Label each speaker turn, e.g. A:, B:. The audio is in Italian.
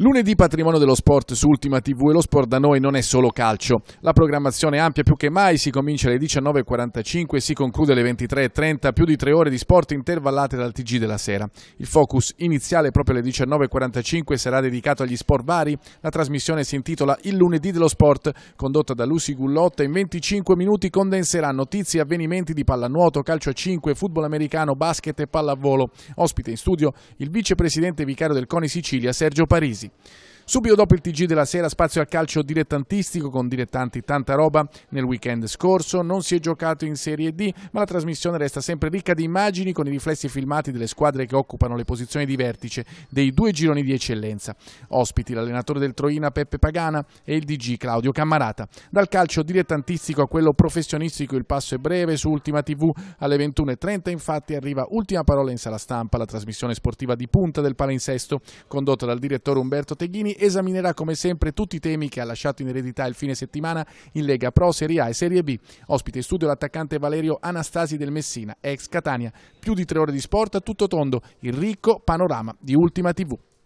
A: Lunedì patrimonio dello sport su Ultima TV e lo sport da noi non è solo calcio. La programmazione è ampia più che mai, si comincia alle 19.45 e si conclude alle 23.30, più di tre ore di sport intervallate dal TG della sera. Il focus iniziale proprio alle 19.45 sarà dedicato agli sport vari. La trasmissione si intitola Il lunedì dello sport, condotta da Lucy Gullotta. In 25 minuti condenserà notizie e avvenimenti di pallanuoto, calcio a 5, football americano, basket e pallavolo. Ospite in studio il vicepresidente vicario del CONI Sicilia, Sergio Parisi. 情。Subito dopo il TG della sera, spazio al calcio dilettantistico con dilettanti tanta roba. Nel weekend scorso non si è giocato in Serie D, ma la trasmissione resta sempre ricca di immagini con i riflessi filmati delle squadre che occupano le posizioni di vertice dei due gironi di eccellenza. Ospiti l'allenatore del Troina Peppe Pagana e il DG Claudio Cammarata. Dal calcio dilettantistico a quello professionistico il passo è breve su Ultima TV alle 21.30 infatti arriva Ultima Parola in sala stampa, la trasmissione sportiva di punta del palinsesto condotta dal direttore Umberto Teghini esaminerà come sempre tutti i temi che ha lasciato in eredità il fine settimana in Lega Pro, Serie A e Serie B. Ospite in studio l'attaccante Valerio Anastasi del Messina, ex Catania. Più di tre ore di sport a tutto tondo, il ricco panorama di Ultima TV.